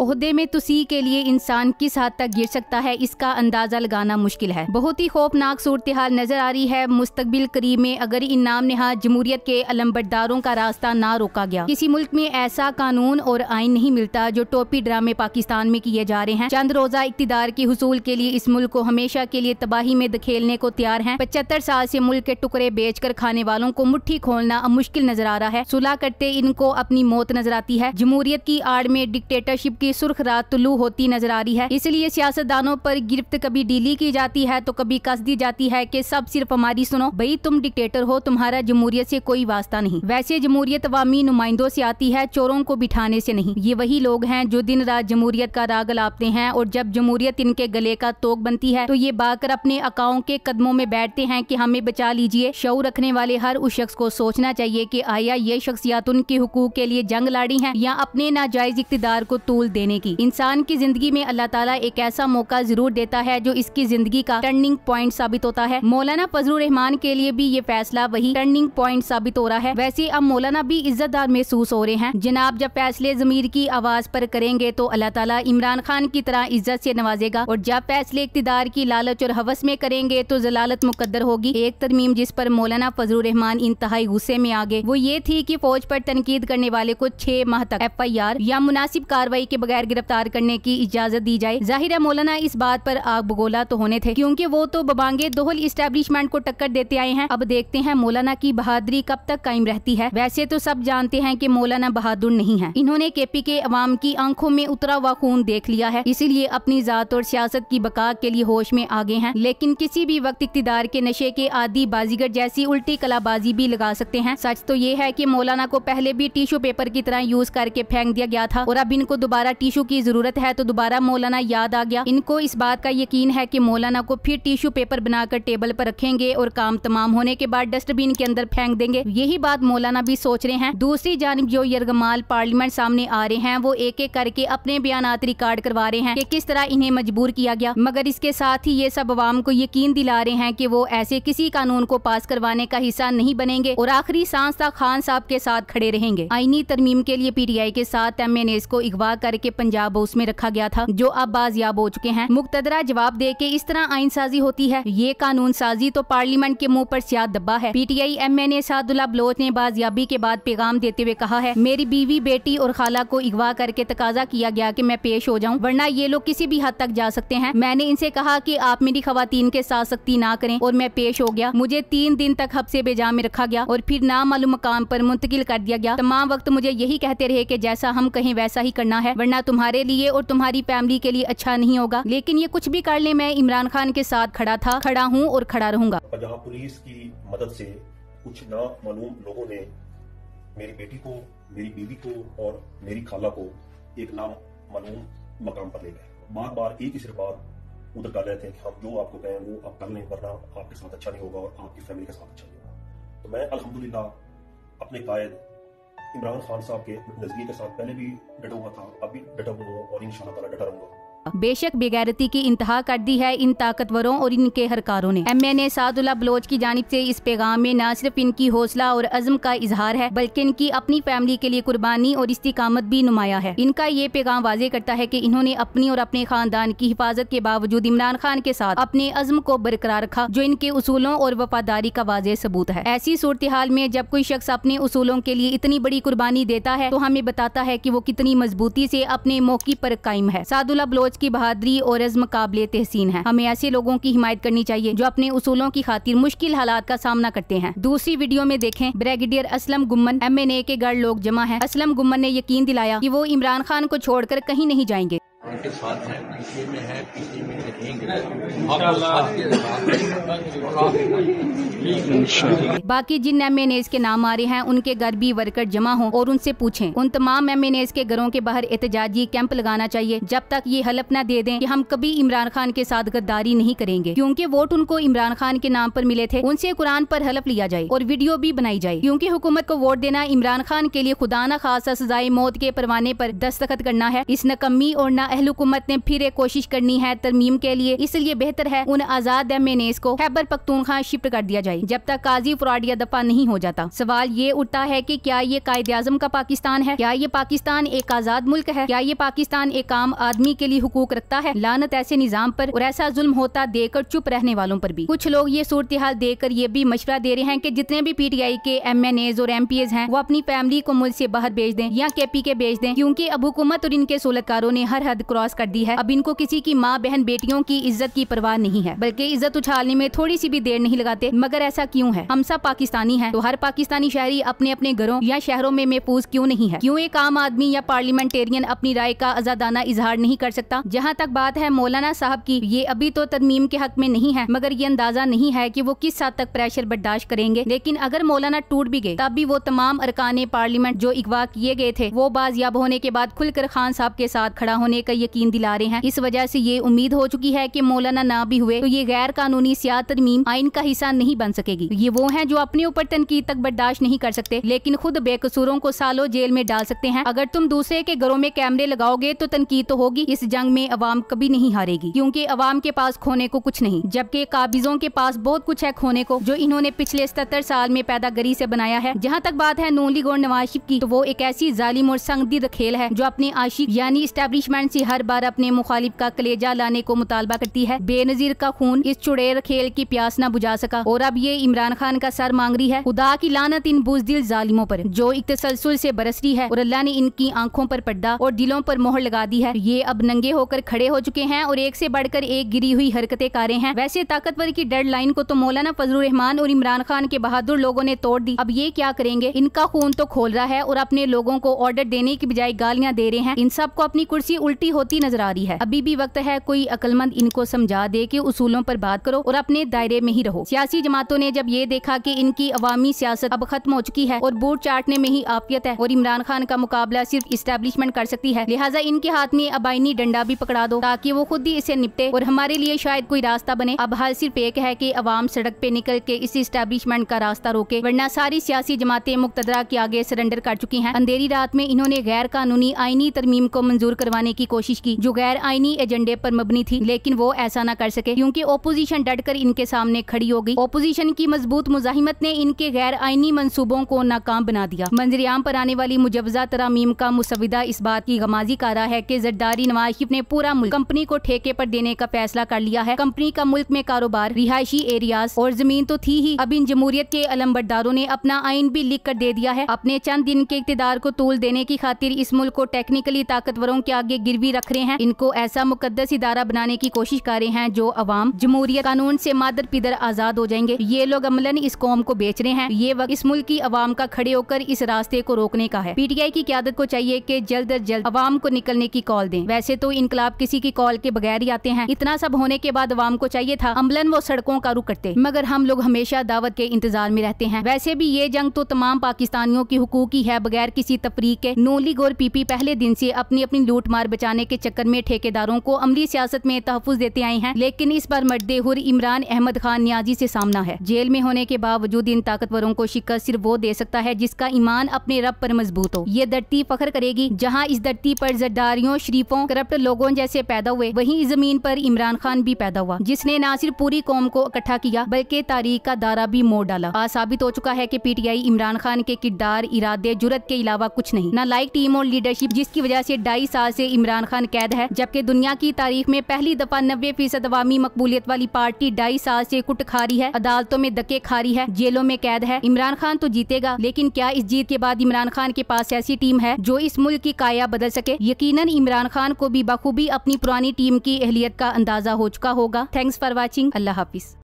अहदे में तुसी के लिए इंसान किस हद तक गिर सकता है इसका अंदाजा लगाना मुश्किल है बहुत ही खौफनाक सूरत हाल नजर आ रही है मुस्तबिल करीब में अगर इन नाम नहा जमूरियत के अलम्बरदारों का रास्ता ना रोका गया किसी मुल्क में ऐसा कानून और आइन नहीं मिलता जो टोपी ड्रामे पाकिस्तान में किए जा रहे हैं चंद रोजा इकतदार के हसूल के लिए इस मुल्क को हमेशा के लिए तबाही में धकेलने को तैयार है पचहत्तर साल ऐसी मुल्क के टुकड़े बेच कर खाने वालों को मुठ्ठी खोलना अब मुश्किल नजर आ रहा है सुलह करते इनको अपनी मौत नजर आती है जमूरियत की आड़ में डिक्टेटरशिप की की सुर्ख रात तुलू होती नजर आ रही है इसलिए सियासतदानों पर गिरफ्त कभी डीली की जाती है तो कभी कस दी जाती है की सब सिर्फ हमारी सुनो भाई तुम डिक्टेटर हो तुम्हारा जमहूरियत से कोई वास्ता नहीं वैसे जमहूरियत अवामी नुमाइंदों से आती है चोरों को बिठाने से नहीं ये वही लोग हैं जो दिन रात जमहूरियत का राग लापते हैं और जब जमहूरियत इनके गले का तोक बनती है तो ये बाकर अपने अकाओं के कदमों में बैठते हैं की हमें बचा लीजिए शव रखने वाले हर उस शख्स को सोचना चाहिए की आया ये शख्सियात उनके हकूक के लिए जंग लाड़ी है या अपने नाजायज इकतदार को तूल दे देने की इंसान की जिंदगी में अल्लाह ताला एक ऐसा मौका जरूर देता है जो इसकी जिंदगी का टर्निंग पॉइंट साबित होता है मौलाना फजलुर रहमान के लिए भी ये फैसला वही टर्निंग पॉइंट साबित हो रहा है वैसे अब मौलाना भी इज्जतदार महसूस हो रहे हैं जनाब जब फैसले जमीर की आवाज पर करेंगे तो अल्लाह ताला इमरान खान की तरह इज्जत से नवाजेगा और जब फैसले इकतदार की लालच और हवस में करेंगे तो जलालत मुकदर होगी एक तरमीम जिस पर मौलाना फजलुर रहमान इंतहाई गुस्से में आ गए वो ये थी की फौज पर तनकीद करने वाले को छह माह तक एफ आई आर या मुनासिब कार्रवाई के बगैर बगैर गिरफ्तार करने की इजाजत दी जाए जाहिर है मौलाना इस बात पर आग बगोला तो होने थे क्योंकि वो तो बबांगे दोहल इस्टेब्लिशमेंट को टक्कर देते आए हैं अब देखते हैं मौलाना की बहादुरी कब तक कायम रहती है वैसे तो सब जानते हैं की मौलाना बहादुर नहीं है इन्होंने के पी के अवाम की आंखों में उतरा हुआ खून देख लिया है इसीलिए अपनी जात और सियासत की बका के लिए होश में आगे है लेकिन किसी भी वक्त इकतदार के नशे के आदि बाजीगर जैसी उल्टी कलाबाजी भी लगा सकते हैं सच तो ये है की मौलाना को पहले भी टिश्यू पेपर की तरह यूज करके फेंक दिया गया था और अब इनको दोबारा टिश्यू की जरूरत है तो दोबारा मौलाना याद आ गया इनको इस बात का यकीन है की मौलाना को फिर टिश्यू पेपर बनाकर टेबल पर रखेंगे और काम तमाम होने के बाद डस्टबिन के अंदर फेंक देंगे यही बात मौलाना भी सोच रहे हैं दूसरी जानब जो यरगमाल पार्लियामेंट सामने आ रहे हैं वो एक एक करके अपने बयान रिकॉर्ड करवा रहे हैं कि किस तरह इन्हें मजबूर किया गया मगर इसके साथ ही ये सब आवाम को यकीन दिला रहे हैं कि वो ऐसे किसी कानून को पास करवाने का हिस्सा नहीं बनेंगे और आखिरी सांस तक खान साहब के साथ खड़े रहेंगे आईनी तरमीम के लिए पी टी आई के साथ एम एन एस को अगवा करके के पंजाब हाउस में रखा गया था जो अब बाजियाब हो चुके हैं मुक्तदरा जवाब दे के इस तरह आइन साजी होती है ये कानून साजी तो पार्लियामेंट के मुँह आरोप सियाद दबा है P T I M N A Sadullah Baloch ने बाजियाबी के बाद पैगाम देते हुए कहा है मेरी बीवी बेटी और खाला को अगवा करके तकाजा किया गया की मैं पेश हो जाऊँ वरना ये लोग किसी भी हद तक जा सकते हैं मैंने इनसे कहा की आप मेरी खातन के साथ सख्ती ना करें और मैं पेश हो गया मुझे तीन दिन तक हफ्से बेजा में रखा गया और फिर मालूम मकाम आरोप मुंतकिल कर दिया गया तमाम वक्त मुझे यही कहते रहे की जैसा हम कहें वैसा ही करना है वरना करना तुम्हारे लिए और तुम्हारी फैमिली के लिए अच्छा नहीं होगा लेकिन ये कुछ भी कर ले मैं इमरान खान के साथ खड़ा था खड़ा हूँ और खड़ा रहूंगा जहाँ पुलिस की मदद से कुछ ना मालूम लोगों ने मेरी बेटी को मेरी बीवी को और मेरी खाला को एक नाम मालूम मकाम पर ले गए बार बार एक ही सिर्फ बात उधर कर रहे थे कि हम जो आपको कहें वो आप कर लें वरना आपके साथ अच्छा नहीं होगा और आपकी फैमिली के साथ अच्छा नहीं होगा तो मैं अलहमदुल्ला अपने कायद इमरान खान साहब के नजदीक के साथ पहले भी डटा हुआ था अब भी डटा हुआ और इन शाह डटा रहूंगा बेशक बेगैरती की इंतहा कर दी है इन ताकतवरों और इनके हरकारों ने M N A Sadullah Baloch की जानब ऐसी इस पैगाम में न सिर्फ इनकी हौसला और अजम का इजहार है बल्कि इनकी अपनी फैमिली के लिए कुर्बानी और इस्तीकामत भी नुमाया है इनका ये पैगाम वाजे करता है की इन्होंने अपनी और अपने खानदान की हिफाजत के बावजूद इमरान खान के साथ अपने अजम को बरकरार रखा जो इनके उसूलों और वफादारी का वाजे सबूत है ऐसी सूरत हाल में जब कोई शख्स अपने उसूलों के लिए इतनी बड़ी कुर्बानी देता है तो हमें बताता है की वो कितनी मजबूती ऐसी अपने मौके पर कायम है सादुल्ला बलोच फौज की बहादरी और अज्म काबिल तहसीन है हमें ऐसे लोगों की हिमायत करनी चाहिए जो अपने उसूलों की खातिर मुश्किल हालात का सामना करते हैं दूसरी वीडियो में देखें brigadier Aslam Ghumman M N A के गढ़ लोग जमा है असलम गुमन ने यकीन दिलाया की वो इमरान खान को छोड़कर कहीं नहीं जाएंगे के साथ हैं पीसीए में है पीसीए में रहेंगे बाकी जिन एम एन एज के नाम आ रहे हैं उनके घर भी वर्कर जमा हो और उनसे पूछे उन तमाम एम एन एज के घरों के बाहर एहतजाजी कैंप लगाना चाहिए जब तक ये हलप न दे दें कि हम कभी इमरान खान के साथ गद्दारी नहीं करेंगे क्योंकि वोट उनको इमरान खान के नाम पर मिले थे उनसे कुरान पर हलप लिया जाए और वीडियो भी बनाई जाए क्योंकि हुकूमत को वोट देना इमरान खान के लिए खुदा न खासा सजाए मौत के परवाने पर दस्तखत करना है इस नकमी और न अहल हुकूमत ने फिर एक कोशिश करनी है तरमीम के लिए इसलिए बेहतर है उन आजाद एम एन एस को खैबर पख्तूनखा शिफ्ट कर दिया जाए जब तक काजी फ्रॉड या दफा नहीं हो जाता सवाल ये उठता है की क्या ये कायद आजम का पाकिस्तान है क्या ये पाकिस्तान एक आजाद मुल्क है क्या ये पाकिस्तान एक आम आदमी के लिए हुकूक रखता है लानत ऐसे निज़ाम पर और ऐसा जुल्म होता देकर चुप रहने वालों पर भी कुछ लोग ये सूरत हाल देख कर ये भी मशवरा दे रहे हैं कि जितने भी पीटीआई के एम एन एज और एम पी एज हैं वो अपनी फैमिली को मुल्क से बाहर भेज दें या के पी के भेज दें क्योंकि अब हुकूमत और इनके सहूलतकारों ने हर हद क्रॉस क्रॉस कर दी है अब इनको किसी की माँ बहन बेटियों की इज्जत की परवाह नहीं है बल्कि इज्जत उछालने में थोड़ी सी भी देर नहीं लगाते मगर ऐसा क्यूँ है हम सब पाकिस्तानी है तो हर पाकिस्तानी शहरी अपने अपने घरों या शहरों में महफूज क्यूँ नहीं है क्यूँ एक आम आदमी या पार्लियामेंटेरियन अपनी राय का आजादाना इजहार नहीं कर सकता जहाँ तक बात है मौलाना साहब की ये अभी तो तरमीम के हक में नहीं है मगर ये अंदाजा नहीं है की वो किस हद तक प्रेशर बर्दाश्त करेंगे लेकिन अगर मौलाना टूट भी गए तब भी वो तमाम अरकान पार्लियामेंट जो अगवा किए गए थे वो बाजियाब होने के बाद खुलकर खान साहब के साथ खड़ा होने का ये यकीन दिला रहे हैं इस वजह से ये उम्मीद हो चुकी है की मौलाना ना भी हुए तो ये गैर कानूनी सियाह तरमीम आइन का हिस्सा नहीं बन सकेगी ये वो है जो अपने ऊपर तनकीद तक बर्दाश्त नहीं कर सकते लेकिन खुद बेकसूरों को सालों जेल में डाल सकते हैं अगर तुम दूसरे के घरों में कैमरे लगाओगे तो तनकीद तो होगी इस जंग में अवाम कभी नहीं हारेगी क्यूँकी अवाम के पास खोने को कुछ नहीं जबकि काबिजों के पास बहुत कुछ है खोने को जो इन्होंने पिछले सतर साल में पैदागरी ऐसी बनाया है जहाँ तक बात है नून गौर और नवाज की तो वो एक ऐसी जालिम और संगदी खेल है जो अपने आशिक यानी स्टेब्लिशमेंट ऐसी हर बार बार अपने मुखालिफ का कलेजा लाने को मुतालबा करती है बेनजीर का खून इस चुड़ैल खेल की प्यास न बुझा सका और अब ये इमरान खान का सर मांग रही है खुदा की लानत इन बुजदिल जालिमों पर जो एक तसलसल से बरस रही है और अल्लाह ने इनकी आंखों पर पर्दा और दिलों पर मोहर लगा दी है ये अब नंगे होकर खड़े हो चुके हैं और एक से बढ़कर एक गिरी हुई हरकतें कारे हैं वैसे ताकतवर की डेड लाइन को तो मौलाना फजल रहमान और इमरान खान के बहादुर लोगों ने तोड़ दी अब ये क्या करेंगे इनका खून तो खोल रहा है और अपने लोगों को ऑर्डर देने की बजाय गालियाँ दे रहे हैं इन सबको अपनी कुर्सी उल्टी होती होती नजर आ रही है अभी भी वक्त है कोई अकलमंद इनको समझा दे के उसूलों पर बात करो और अपने दायरे में ही रहो सियासी जमातों ने जब ये देखा की इनकी अवामी सियासत अब खत्म हो चुकी है और बोर्ड चाटने में ही आफियत है और इमरान खान का मुकाबला सिर्फ इस्टेब्लिशमेंट कर सकती है लिहाजा इनके हाथ में अबाइनी डंडा भी पकड़ा दो ताकि वो खुद ही इसे निपटे और हमारे लिए शायद कोई रास्ता बने अब हाल सिर्फ एक है की अवाम सड़क पे निकल के इस इस्टेब्लिशमेंट का रास्ता रोके वरना सारी सियासी जमातें मुक्तदरा के आगे सरेंडर कर चुकी है अंधेरी रात में इन्होंने गैर कानूनी आईनी तरमीम को मंजूर करवाने की कोशिश साजिश की जो गैर आईनी एजेंडे पर मबनी थी लेकिन वो ऐसा न कर सके क्योंकि ओपोजिशन डटकर इनके सामने खड़ी हो गई ओपोजिशन की मजबूत मुजाहिमत ने इनके गैर आईनी मंसूबों को नाकाम बना दिया मंजरियाम पर आने वाली मुजवजा तरामीम का मुसविदा इस बात की गमाजी कर रहा है की जरदारी नवाज शरीफ ने पूरा मुल्क कंपनी को ठेके आरोप देने का फैसला कर लिया है कंपनी का मुल्क में कारोबार रिहायशी एरियाज और जमीन तो थी ही अब इन जमहूरियत के अलम्बरदारों ने अपना आइन भी लिख कर दे दिया है अपने चंद दिन के इकतदार को तूल देने की खातिर इस मुल्क को टेक्निकली ताकतवरों के आगे गिरवी रख रहे हैं इनको ऐसा मुकदस इदारा बनाने की कोशिश कर रहे हैं जो अवाम जमहूरियत कानून ऐसी मादर पिदर आजाद हो जाएंगे ये लोग अमलन इस कौम को बेच रहे हैं ये वक्त इस मुल्क की अवाम का खड़े होकर इस रास्ते को रोकने का है पीटीआई की क्यादत को चाहिए की जल्द अज जल्द अवाम को निकलने की कॉल दें वैसे तो इनकलाब किसी की कॉल के बगैर ही आते हैं इतना सब होने के बाद अवाम को चाहिए था अमलन वो सड़कों का रुख करते मगर हम लोग हमेशा दावत के इंतजार में रहते हैं वैसे भी ये जंग तो तमाम पाकिस्तानियों की हकूक ही है बगैर किसी तफरी के नोली गोर पीपी पहले दिन से अपनी अपनी लूट मार बचाने के चक्कर में ठेकेदारों को अमली सियासत में तहफुज देते आए हैं लेकिन इस बार मर्देहुर इमरान अहमद खान न्याजी ऐसी सामना है जेल में होने के बावजूद इन ताकतवरों को शिकस्त सिर्फ वो दे सकता है जिसका ईमान अपने रब पर मजबूत हो ये धरती फखर करेगी जहाँ इस धरती पर जरदारियों शरीफों करप्ट लोगों जैसे पैदा हुए वही इस जमीन पर इमरान खान भी पैदा हुआ जिसने न सिर्फ पूरी कौम को इकट्ठा किया बल्कि तारीख का दारा भी मोड़ डाला आज साबित हो चुका है की पीटीआई इमरान खान के किरदार इरादे जुरत के अलावा कुछ नहीं न लाइक टीम और लीडरशिप जिसकी वजह से ढाई साल से इमरान खान साल कैद है जबकि दुनिया की तारीख में पहली दफा नब्बे फीसद अवामी मकबूलियत वाली पार्टी ढाई साल ऐसी कुट खा रही है अदालतों में धक्के खा रही है जेलों में कैद है इमरान खान तो जीतेगा लेकिन क्या इस जीत के बाद इमरान खान के पास ऐसी टीम है जो इस मुल्क की काया बदल सके यकीन इमरान खान को भी बखूबी अपनी पुरानी टीम की अहलियत का अंदाजा हो चुका होगा थैंक्स फॉर वॉचिंग अल्लाह हाफिज